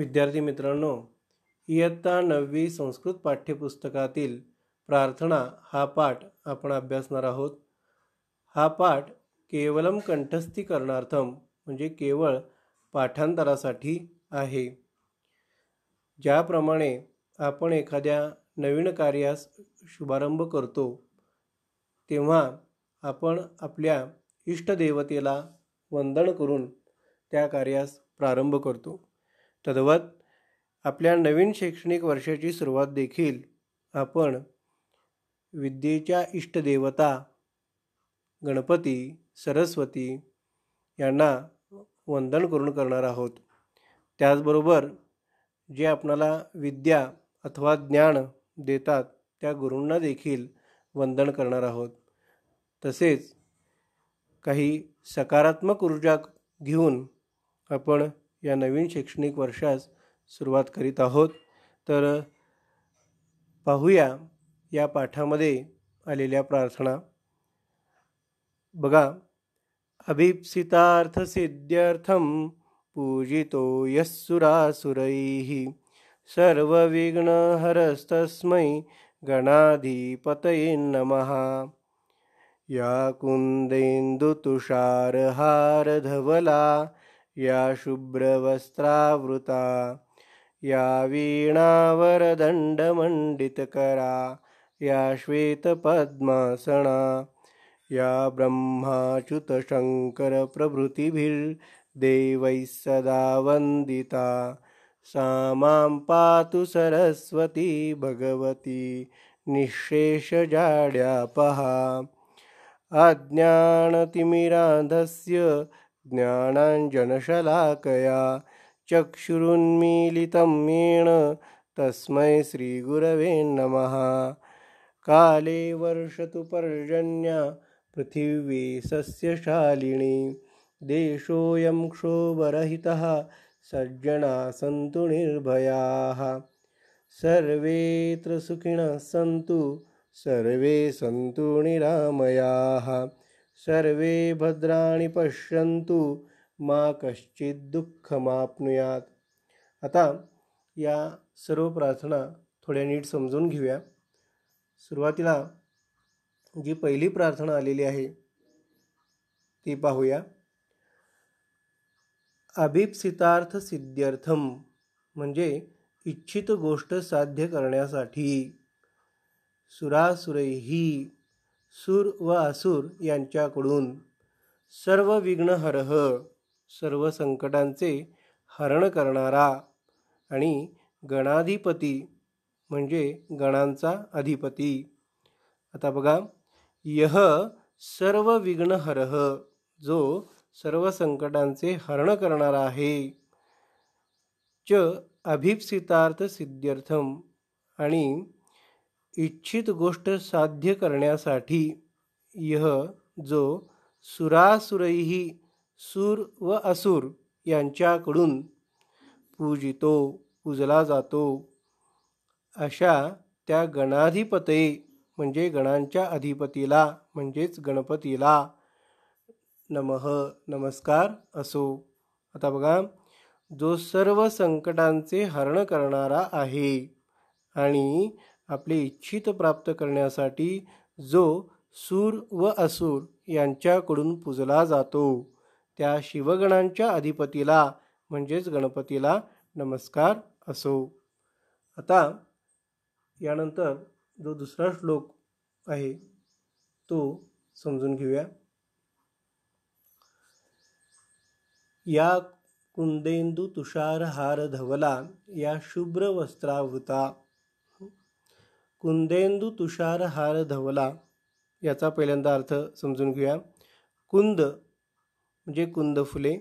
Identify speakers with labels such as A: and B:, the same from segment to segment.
A: विद्यार्थी मित्रांनो इयत्ता नववी संस्कृत पाठ्यपुस्तकातील प्रार्थना हा पाठ आपण अभ्यासणार आहोत हा पाठ केवलम कंठस्थीकरणार्थम म्हणजे केवळ पाठांतरासाठी आहे ज्याप्रमाणे आपण एखाद्या नवीन कार्यास शुभारंभ करतो तेव्हा आपण आपल्या इष्टदेवतेला वंदन करून त्या कार्यास प्रारंभ करतो तद्वत आपल्या नवीन शैक्षणिक वर्षाची सुरुवात देखील आपण विद्येच्या इष्टदेवता गणपती सरस्वती यांना वंदन करून करणार आहोत त्याचबरोबर जे आपणाला विद्या अथवा ज्ञान देतात त्या गुरूंना देखील वंदन करणार आहोत तसेच काही सकारात्मक ऊर्जा घेऊन आपण या नवीन शैक्षणिक वर्षास सुरुवात करीत आहोत तर पाहूया या पाठामध्ये आलेल्या प्रार्थना बघा अभिप्सितार्थसिद्ध्यर्थं पूजितो यस्सुरासुरैः सर्वविघ्नहरस्तस्मै गणाधिपतये नमः या कुन्देन्दुतुषारहारधवला या शुभ्रवस्त्रावृता या वीणावरदण्डमण्डितकरा या श्वेतपद्मासना या ब्रह्माच्युतशङ्करप्रभृतिभिर्देवैः सदा वन्दिता सा मां पातु सरस्वती भगवती निःशेषजाड्यापहा अज्ञानतिमिरान्धस्य ज्ञानाञ्जनशलाकया चक्षुरुन्मीलितं येण तस्मै श्रीगुरवे नमः काले वर्षतु पर्जन्या पृथिवी सस्यशालिनी देशोऽयं क्षोभरहितः सज्जना सन्तु निर्भयाः सर्वेत्र सुखिणः सन्तु सर्वे सन्तु निरामयाः सर्वे भद्राणी पश्यंतु मा कश्चित मापनुयात आता या सर्व प्रार्थना थोड्या नीट समजून घेऊया सुरुवातीला जी पहिली प्रार्थना आलेली आहे ती पाहूया अभिप्सितार्थ सिद्ध्यर्थम म्हणजे इच्छित गोष्ट साध्य करण्यासाठी सुरासुरैही सूर व असुर यांच्याकडून सर्व हरह। सर्व संकटांचे हरण करणारा आणि गणाधिपती म्हणजे गणांचा अधिपती आता बघा यह सर्व हरह। जो सर्व संकटांचे हरण करणारा आहे च अभिप्सितार्थ सिद्ध्यर्थम आणि इच्छित गोष्ट साध्य करण्यासाठी यह जो सुरासुरही सूर व असुर यांच्याकडून पूजितो पूजला जातो अशा त्या गणाधिपते म्हणजे गणांच्या अधिपतीला म्हणजेच गणपतीला नमः नमस्कार असो आता बघा जो सर्व संकटांचे हरण करणारा आहे आणि आपले इच्छित प्राप्त करण्यासाठी जो सूर व असूर यांच्याकडून पूजला जातो त्या शिवगणांच्या अधिपतीला म्हणजेच गणपतीला नमस्कार असो आता यानंतर जो दुसरा श्लोक आहे तो समजून घेऊया या कुंदेंदू हार धवला या शुभ्र वस्त्रावृता कुंदेंदू तुषार हार धवला याचा पहिल्यांदा अर्थ समजून घेऊया कुंद म्हणजे कुंद फुले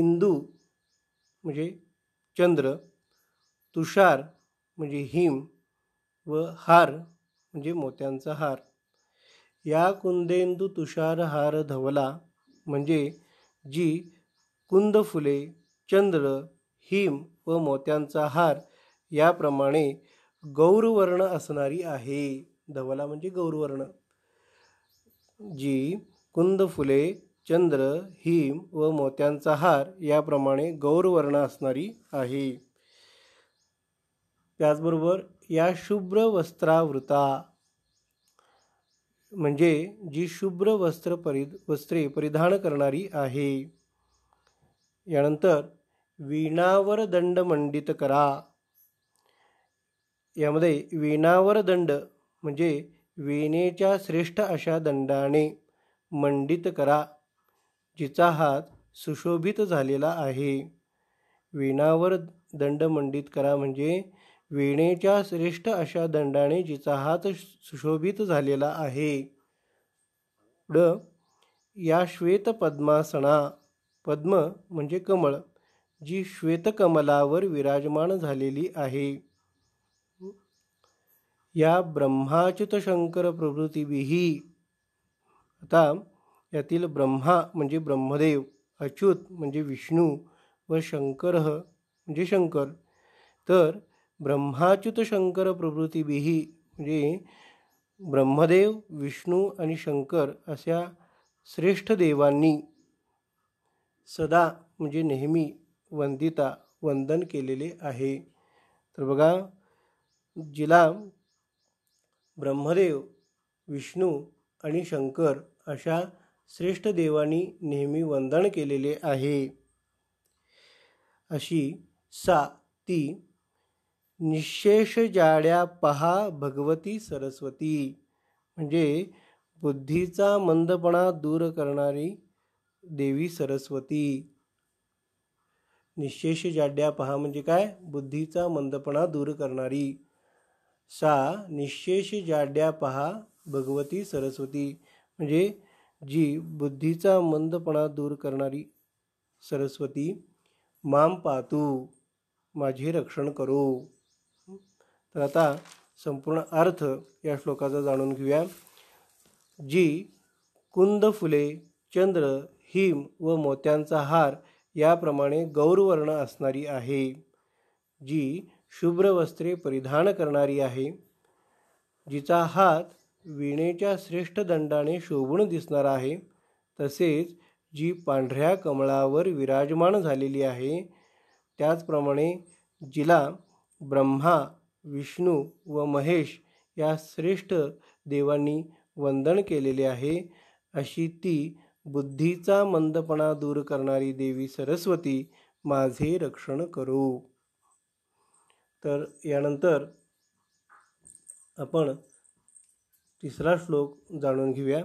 A: इंदू म्हणजे चंद्र तुषार म्हणजे हिम व हार म्हणजे मोत्यांचा हार या कुंदेंदू तुषार हार धवला म्हणजे जी कुंद फुले चंद्र हिम व मोत्यांचा हार याप्रमाणे गौरवर्ण असणारी आहे धवला म्हणजे गौरवर्ण जी कुंद फुले चंद्र हिम व मोत्यांचा हार याप्रमाणे गौरवर्ण असणारी आहे त्याचबरोबर या शुभ्र वस्त्रावृता म्हणजे जी शुभ्र वस्त्र परि वस्त्रे परिधान करणारी आहे यानंतर वीणावर दंड मंडित करा यामध्ये वीणावर दंड म्हणजे वीणेच्या श्रेष्ठ अशा दंडाने मंडित करा जिचा हात सुशोभित झालेला आहे वीणावर दंड मंडित करा म्हणजे वीणेच्या श्रेष्ठ अशा दंडाने जिचा हात सुशोभित झालेला आहे ड या श्वेत पद्मासना पद्म म्हणजे कमळ जी श्वेतकमलावर विराजमान झालेली आहे या ब्रह्माच्युत शंकर प्रभृतीविही आता यातील ब्रह्मा म्हणजे ब्रह्मदेव अच्युत म्हणजे विष्णू व शंकर म्हणजे शंकर तर ब्रह्माच्युत शंकर प्रभृतीविही म्हणजे ब्रह्मदेव विष्णू आणि शंकर अशा श्रेष्ठ देवांनी सदा म्हणजे नेहमी वंदिता वंदन केलेले आहे तर बघा जिला ब्रह्मदेव विष्णू आणि शंकर अशा श्रेष्ठ देवांनी नेहमी वंदन केलेले आहे अशी सा ती निशेष जाड्या पहा भगवती सरस्वती म्हणजे बुद्धीचा मंदपणा दूर करणारी देवी सरस्वती निशेष जाड्या पहा म्हणजे काय बुद्धीचा मंदपणा दूर करणारी सा निशेष जाड्या पहा भगवती सरस्वती म्हणजे जी बुद्धीचा मंदपणा दूर करणारी सरस्वती माम पातू माझे रक्षण करो तर आता संपूर्ण अर्थ या श्लोकाचा जाणून घेऊया जी कुंद फुले चंद्र हिम व मोत्यांचा हार याप्रमाणे गौरवर्ण असणारी आहे जी शुभ्र वस्त्रे परिधान करणारी आहे जिचा हात वीणेच्या श्रेष्ठ दंडाने शोभून दिसणार आहे तसेच जी पांढऱ्या कमळावर विराजमान झालेली आहे त्याचप्रमाणे जिला ब्रह्मा विष्णू व महेश या श्रेष्ठ देवांनी वंदन केलेले आहे अशी ती बुद्धीचा मंदपणा दूर करणारी देवी सरस्वती माझे रक्षण करू तर यानंतर आपण तिसरा श्लोक जाणून घेऊया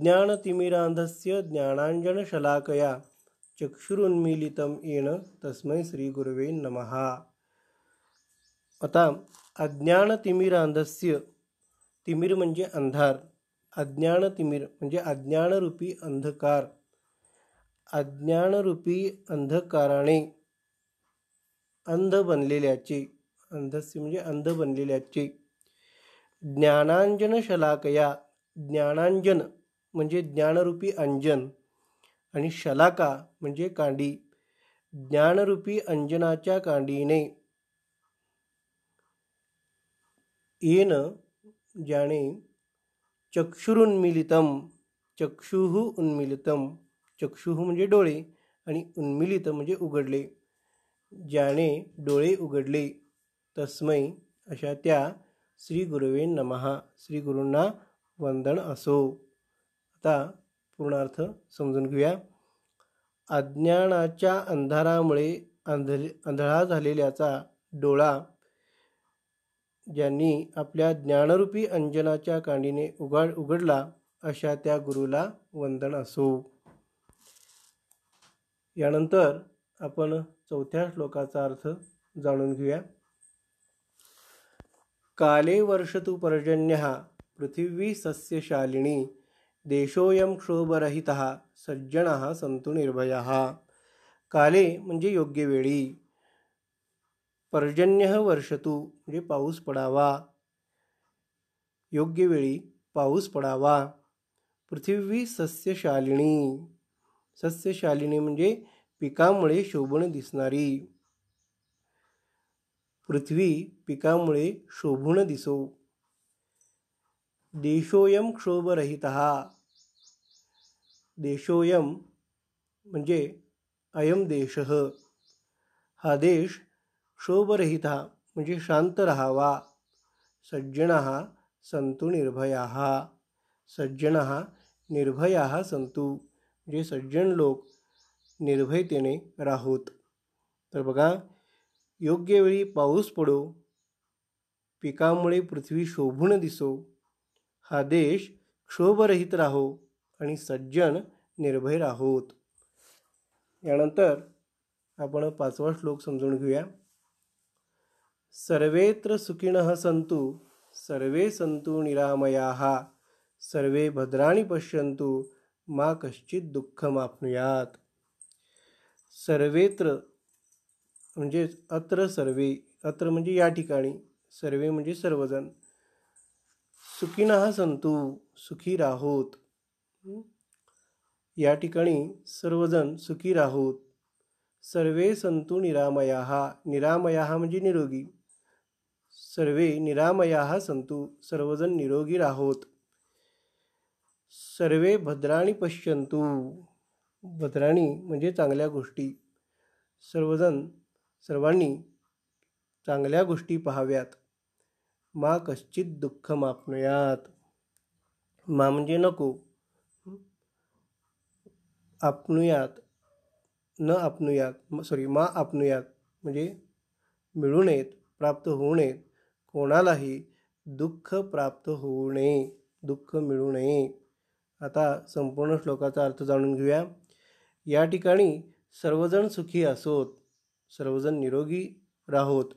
A: ज्ञानांजन ज्ञानांजनशलाकया चक्षुरुन्मीलितम येण तस्मै श्री गुरवे नमहा आता अज्ञानतिमिरांधस्य तिमीर म्हणजे अंधार अज्ञानतिमिर म्हणजे अज्ञानरूपी अंधकार अज्ञानरूपी अंधकाराने अंध बनलेल्याचे अंधस्य म्हणजे अंध बनलेल्याचे ज्ञानांजन शलाकया ज्ञानांजन म्हणजे ज्ञानरूपी अंजन आणि शलाका म्हणजे कांडी ज्ञानरूपी अंजनाच्या कांडीने येन ज्याने चक्षुरुन्मिलितम चक्षुः उन्मिलितम चक्षुः म्हणजे डोळे आणि उन्मिलित म्हणजे उघडले ज्याने डोळे उघडले तस्मै अशा त्या श्री गुरुवे नमहा श्री गुरूंना वंदन असो आता पूर्णार्थ समजून घेऊया अज्ञानाच्या अंधारामुळे अंध अंधळा झालेल्याचा डोळा ज्यांनी आपल्या ज्ञानरूपी अंजनाच्या कांडीने उघड उघडला अशा त्या गुरुला वंदन असो यानंतर आपण चौथ्या श्लोकाचा अर्थ जाणून घेऊया काले वर्षतु पर्जन्य पृथ्वी सस्यशालिनी देशोयम क्षोभरहित सज्जन संतु निर्भय काले म्हणजे योग्य वेळी पर्जन्य वर्षतू म्हणजे पाऊस पडावा योग्य वेळी पाऊस पडावा पृथ्वी सस्यशालिनी सस्यशालिनी म्हणजे पिकामुळे शोभण दिसणारी पृथ्वी पिकामुळे शोभून दिसो देशोयम क्षोभरहित देशोयम म्हणजे अयम देश हा देश क्षोभरहित म्हणजे शांत राहावा सज्जन संतु निर्भया सज्जन निर्भया संतु म्हणजे सज्जन लोक निर्भयतेने राहूत तर बघा योग्य वेळी पाऊस पडो पिकामुळे पृथ्वी शोभून दिसो हा देश क्षोभरहित राहो आणि सज्जन निर्भय राहोत यानंतर आपण पाचवा श्लोक समजून घेऊया सर्वेत्र सुखिण संतु सर्वे संतु निरामया सर्वे भद्राणी पश्यंतु मा कश्चित दुःख मापनुयात सर्वेत्र म्हणजे अत्र सर्वे अत्र म्हणजे या ठिकाणी सर्वे म्हणजे सर्वजण सुखिनः संतु सुखी राहोत या ठिकाणी सर्वजण सुखी राहोत सर्वे संतू निरामया निरामया म्हणजे निरोगी सर्वे निरामया संतू सर्वजण निरोगी राहोत सर्वे भद्राणी पश्यन्तु भद्राणी म्हणजे चांगल्या गोष्टी सर्वजण सर्वांनी चांगल्या गोष्टी पाहाव्यात मा कश्चित दुःख मापनुयात मा म्हणजे नको आपणूयात न आपणूयात सॉरी मा आपणूयात म्हणजे मिळू नयेत प्राप्त होऊ नयेत कोणालाही दुःख प्राप्त होऊ नये दुःख मिळू नये आता संपूर्ण श्लोकाचा अर्थ जाणून घेऊया या ठिकाणी सर्वजण सुखी असोत सर्वजण निरोगी राहोत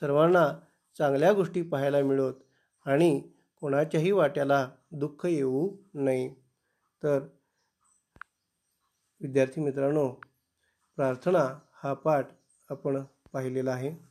A: सर्वांना चांगल्या गोष्टी पाहायला मिळोत आणि कोणाच्याही वाट्याला दुःख येऊ नये तर विद्यार्थी मित्रांनो प्रार्थना हा पाठ आपण पाहिलेला आहे